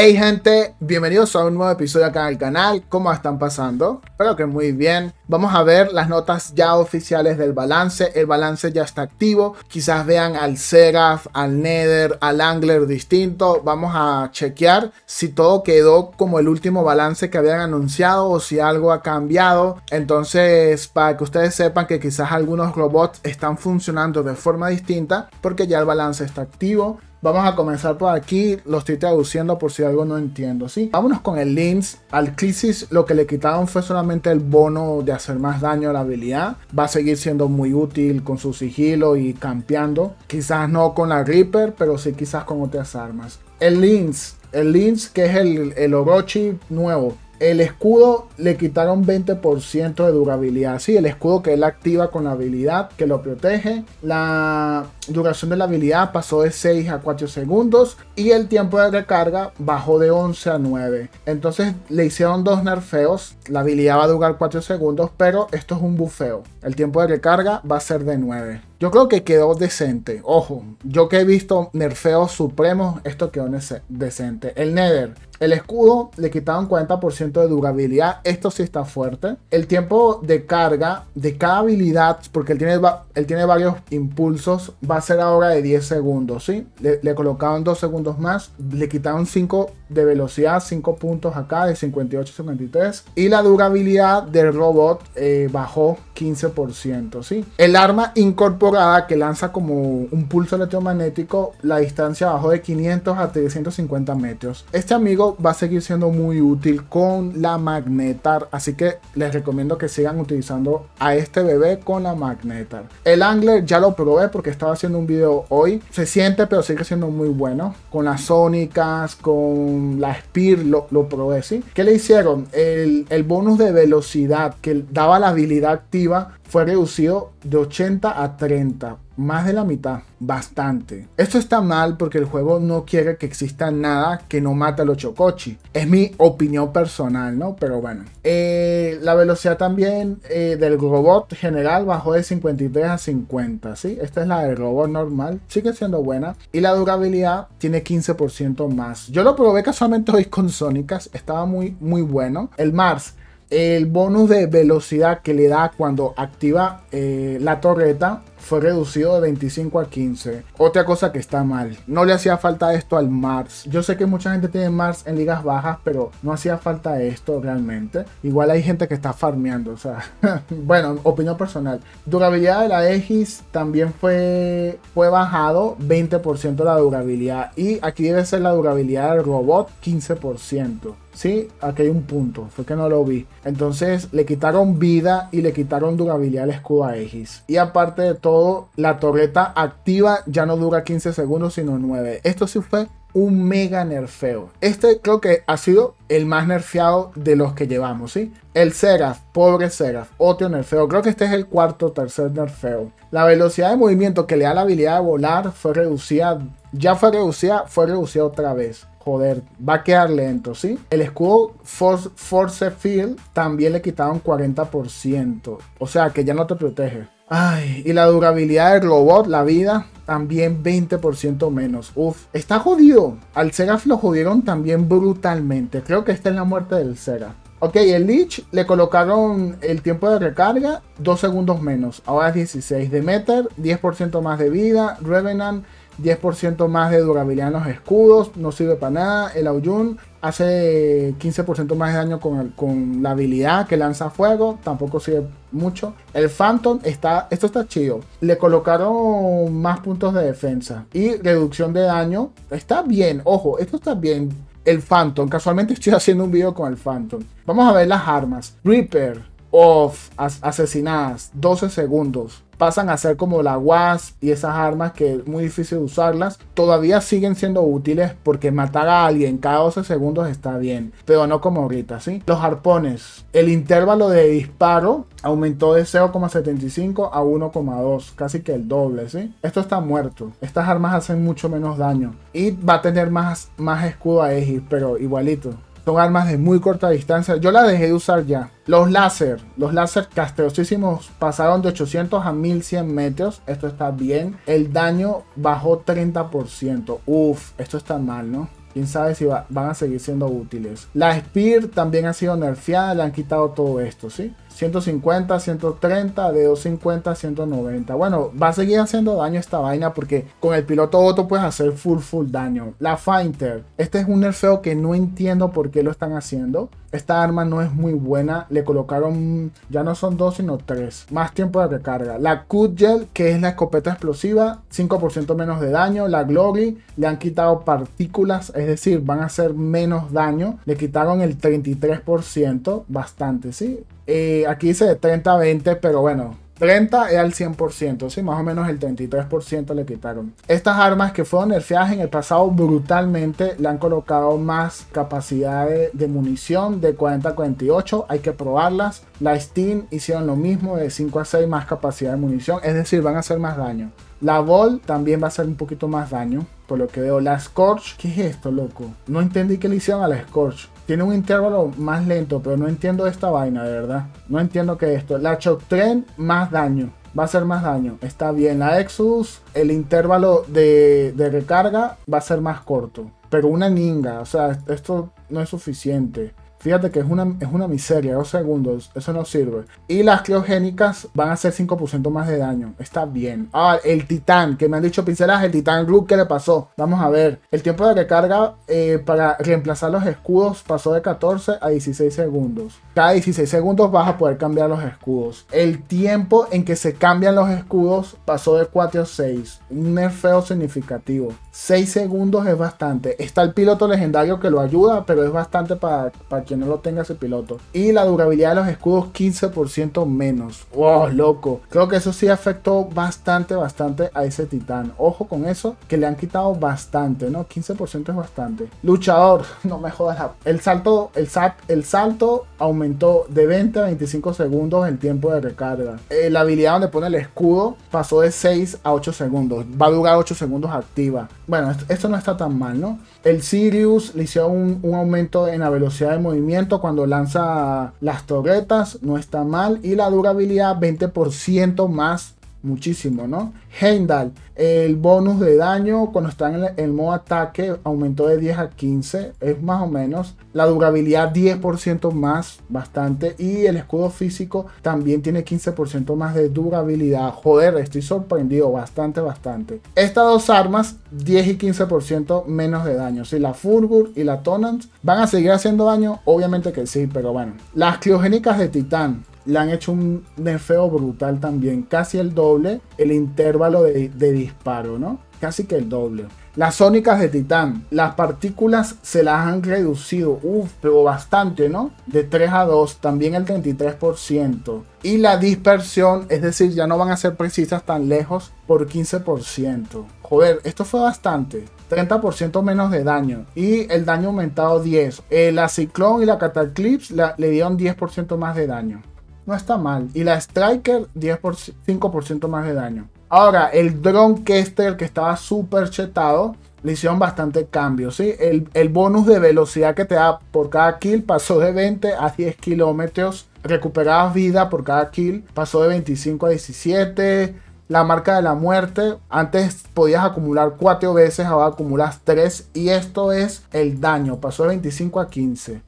Hey gente, bienvenidos a un nuevo episodio acá en el canal, ¿cómo están pasando? Espero que muy bien. Vamos a ver las notas ya oficiales del balance, el balance ya está activo, quizás vean al Seraph, al Nether, al Angler distinto, vamos a chequear si todo quedó como el último balance que habían anunciado o si algo ha cambiado. Entonces, para que ustedes sepan que quizás algunos robots están funcionando de forma distinta porque ya el balance está activo. Vamos a comenzar por aquí, lo estoy traduciendo por si algo no entiendo, ¿sí? Vámonos con el Lynx, Al Crisis lo que le quitaron fue solamente el bono de hacer más daño a la habilidad. Va a seguir siendo muy útil con su sigilo y campeando. Quizás no con la Reaper, pero sí quizás con otras armas. El Lynx, el Lynx que es el, el Orochi nuevo. El escudo le quitaron 20% de durabilidad. Sí, el escudo que él activa con la habilidad que lo protege. La duración de la habilidad pasó de 6 a 4 segundos y el tiempo de recarga bajó de 11 a 9. Entonces le hicieron dos nerfeos, la habilidad va a durar 4 segundos, pero esto es un bufeo. El tiempo de recarga va a ser de 9. Yo creo que quedó decente. Ojo, yo que he visto nerfeos supremos, esto quedó decente. El Nether, el escudo le quitaron 40% de durabilidad. Esto sí está fuerte. El tiempo de carga de cada habilidad, porque él tiene, él tiene varios impulsos, a ser ahora de 10 segundos, ¿sí? Le, colocaron 2 segundos más, le quitaron 5 de velocidad, 5 puntos acá de 58 a 53 y la durabilidad del robot eh, bajó 15%, si El arma incorporada que lanza como un pulso electromagnético, la distancia bajó de 500 a 350 metros. Este amigo va a seguir siendo muy útil con la magnetar, así que les recomiendo que sigan utilizando a este bebé con la magnetar. El angler ya lo probé porque estaba haciendo un video hoy. Se siente, pero sigue siendo muy bueno. Con las Sónicas, con la Spear, lo, lo probé, ¿sí? le hicieron? El, el bonus de velocidad que daba la habilidad activa fue reducido de 80 a 30, más de la mitad, bastante. Esto está mal porque el juego no quiere que exista nada que no mate a los chocochi. Es mi opinión personal, ¿no? Pero bueno. Eh, la velocidad también eh, del robot general bajó de 53 a 50, ¿sí? Esta es la del robot normal, sigue siendo buena. Y la durabilidad tiene 15% más. Yo lo probé casualmente hoy con Sónicas, estaba muy, muy bueno. El Mars el bonus de velocidad que le da cuando activa eh, la torreta fue reducido de 25 a 15. Otra cosa que está mal. No le hacía falta esto al Mars. Yo sé que mucha gente tiene Mars en ligas bajas, pero no hacía falta esto realmente. Igual hay gente que está farmeando. O sea, bueno, opinión personal. Durabilidad de la X también fue, fue bajado 20% la durabilidad. Y aquí debe ser la durabilidad del robot 15%. Sí, aquí hay un punto, fue que no lo vi. Entonces le quitaron vida y le quitaron durabilidad al escudo a X. Y aparte de todo, la torreta activa ya no dura 15 segundos, sino 9. Esto sí fue un mega nerfeo. Este creo que ha sido el más nerfeado de los que llevamos, ¿sí? El Seraph, pobre Seraph, otro nerfeo. Creo que este es el cuarto o tercer nerfeo. La velocidad de movimiento que le da la habilidad de volar fue reducida. Ya fue reducida, fue reducida otra vez. Joder, va a quedar lento, ¿sí? El escudo Force, Force Field también le quitaron 40%. O sea que ya no te protege. Ay, y la durabilidad del robot, la vida, también 20% menos. Uf, está jodido. Al Seraph lo jodieron también brutalmente. Creo que esta es la muerte del Seraph. Ok, el Lich le colocaron el tiempo de recarga 2 segundos menos. Ahora es 16 de Meter, 10% más de vida. Revenant 10% más de durabilidad en los escudos, no sirve para nada. El Aoyun hace 15% más de daño con, con, la habilidad que lanza fuego, tampoco sirve mucho. El Phantom está, esto está chido. Le colocaron más puntos de defensa y reducción de daño. Está bien, ojo, esto está bien. El Phantom, casualmente estoy haciendo un video con el Phantom. Vamos a ver las armas. Reaper, of asesinadas, 12 segundos. Pasan a ser como la WASP y esas armas que es muy difícil usarlas. Todavía siguen siendo útiles porque matar a alguien cada 12 segundos está bien. Pero no como ahorita, ¿sí? Los arpones. El intervalo de disparo aumentó de 0,75 a 1,2. Casi que el doble, ¿sí? Esto está muerto. Estas armas hacen mucho menos daño. Y va a tener más, más escudo a Aegis, pero igualito. Son armas de muy corta distancia. Yo la dejé de usar ya. Los láser. Los láser castrosísimos pasaron de 800 a 1100 metros. Esto está bien. El daño bajó 30%. Uf, esto está mal, ¿no? Quién sabe si van a seguir siendo útiles. La Spear también ha sido nerfeada. Le han quitado todo esto, ¿sí? 150, 130, de 250 190. Bueno, va a seguir haciendo daño esta vaina porque con el piloto auto puedes hacer full, full daño. La Finder, este es un nerfeo que no entiendo por qué lo están haciendo. Esta arma no es muy buena, le colocaron, ya no son dos sino tres, más tiempo de recarga. La Kudgel, que es la escopeta explosiva, 5% menos de daño. La Glory, le han quitado partículas, es decir, van a hacer menos daño. Le quitaron el 33%, bastante, ¿sí? Eh, aquí dice 30-20, pero bueno, 30 es al 100%, sí, más o menos el 33% le quitaron. Estas armas que fueron nerfeadas en el pasado brutalmente le han colocado más capacidad de, munición de 40 a 48, hay que probarlas. La Steam hicieron lo mismo de 5 a 6 más capacidad de munición, es decir, van a hacer más daño. La Vol también va a hacer un poquito más daño, por lo que veo. La Scorch, ¿qué es esto, loco? No entendí que le hicieron a la Scorch tiene un intervalo más lento, pero no entiendo esta vaina, de verdad. No entiendo que esto. La Shock tren más daño. Va a ser más daño. Está bien. La exus el intervalo de, de recarga va a ser más corto. Pero una ninga, o sea, esto no es suficiente. Fíjate que es una, es una miseria, dos segundos, eso no sirve. Y las criogénicas van a hacer 5% más de daño. Está bien. Ah, el titán, que me han dicho pinceladas, el titán Rook ¿qué le pasó? Vamos a ver. El tiempo de recarga eh, para reemplazar los escudos pasó de 14 a 16 segundos. Cada 16 segundos vas a poder cambiar los escudos. El tiempo en que se cambian los escudos pasó de 4 a 6. Un nerfeo significativo. 6 segundos es bastante. Está el piloto legendario que lo ayuda, pero es bastante para, para quien no lo tenga ese piloto. Y la durabilidad de los escudos 15% menos. ¡Wow, loco! Creo que eso sí afectó bastante, bastante a ese titán. Ojo con eso, que le han quitado bastante, ¿no? 15% es bastante. Luchador, no me jodas. El salto, el, sap el salto aumentó de 20 a 25 segundos el tiempo de recarga. Eh, la habilidad donde pone el escudo pasó de 6 a 8 segundos. Va a durar 8 segundos activa. Bueno, esto, no está tan mal, ¿no? El Sirius le hicieron un, un aumento en la velocidad de movimiento cuando lanza las torretas, no está mal. Y la durabilidad 20% más muchísimo, ¿no? Heimdall, el bonus de daño cuando está en el, modo ataque aumentó de 10 a 15, es más o menos. La durabilidad 10% más, bastante. Y el escudo físico también tiene 15% más de durabilidad. Joder, estoy sorprendido, bastante, bastante. Estas dos armas, 10 y 15% menos de daño. Si la Furgur y la Tonant van a seguir haciendo daño, obviamente que sí, pero bueno. Las criogénicas de Titán, le han hecho un desfeo brutal también, casi el doble el intervalo de, disparo, ¿no? Casi que el doble. Las sónicas de titán, las partículas se las han reducido, uff, pero bastante, ¿no? De 3 a 2, también el 33%. Y la dispersión, es decir, ya no van a ser precisas tan lejos por 15%. Joder, esto fue bastante. 30% menos de daño. Y el daño aumentado 10. Eh, la Ciclón y la Cataclips le dieron 10% más de daño no está mal. Y la Striker, 10 por, 5% más de daño. Ahora, el Drone Kester, que estaba súper chetado, le hicieron bastante cambio, ¿sí? El, el, bonus de velocidad que te da por cada kill pasó de 20 a 10 kilómetros. Recuperabas vida por cada kill, pasó de 25 a 17. La marca de la muerte, antes podías acumular 4 veces, ahora acumulas 3. Y esto es el daño, pasó de 25 a 15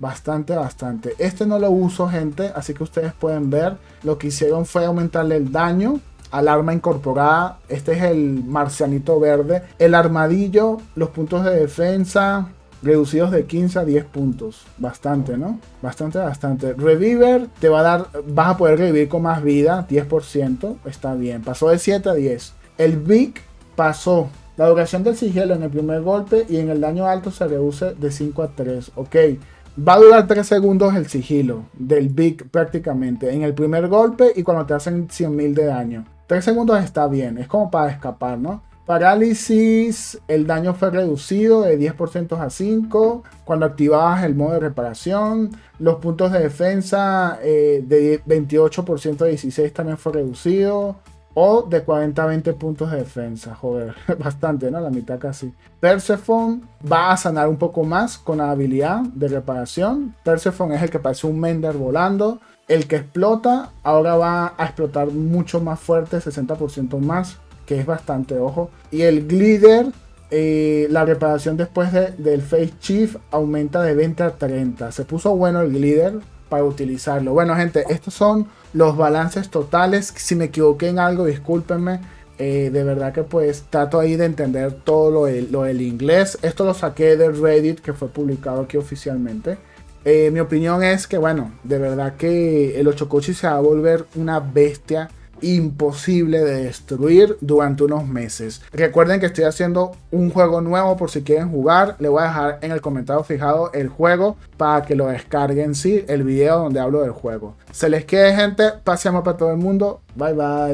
bastante, bastante. Este no lo uso, gente, así que ustedes pueden ver. Lo que hicieron fue aumentarle el daño al arma incorporada. Este es el marcianito verde. El armadillo, los puntos de defensa reducidos de 15 a 10 puntos. Bastante, ¿no? Bastante, bastante. Reviver te va a dar, vas a poder revivir con más vida, 10%. Está bien, pasó de 7 a 10. El Big pasó la duración del sigilo en el primer golpe y en el daño alto se reduce de 5 a 3. Ok, Va a durar 3 segundos el sigilo del Big prácticamente en el primer golpe y cuando te hacen 100.000 de daño. 3 segundos está bien, es como para escapar, ¿no? Parálisis, el daño fue reducido de 10% a 5 cuando activabas el modo de reparación. Los puntos de defensa eh, de 28% a 16 también fue reducido. O de 40 a 20 puntos de defensa. Joder, bastante, ¿no? La mitad casi. Persephone va a sanar un poco más con la habilidad de reparación. Persephone es el que parece un Mender volando. El que explota ahora va a explotar mucho más fuerte, 60% más, que es bastante, ojo. Y el Glider eh, la reparación después del Face Chief aumenta de 20 a 30. Se puso bueno el glider para utilizarlo. Bueno, gente, estos son los balances totales. Si me equivoqué en algo, discúlpenme. Eh, de verdad que pues trato ahí de entender todo lo, del inglés. Esto lo saqué de Reddit que fue publicado aquí oficialmente. Eh, mi opinión es que bueno, de verdad que el Ochocochi se va a volver una bestia imposible de destruir durante unos meses. Recuerden que estoy haciendo un juego nuevo por si quieren jugar. Le voy a dejar en el comentario fijado el juego para que lo descarguen, si, el video donde hablo del juego. Se les quede gente, paseamos para todo el mundo. Bye bye.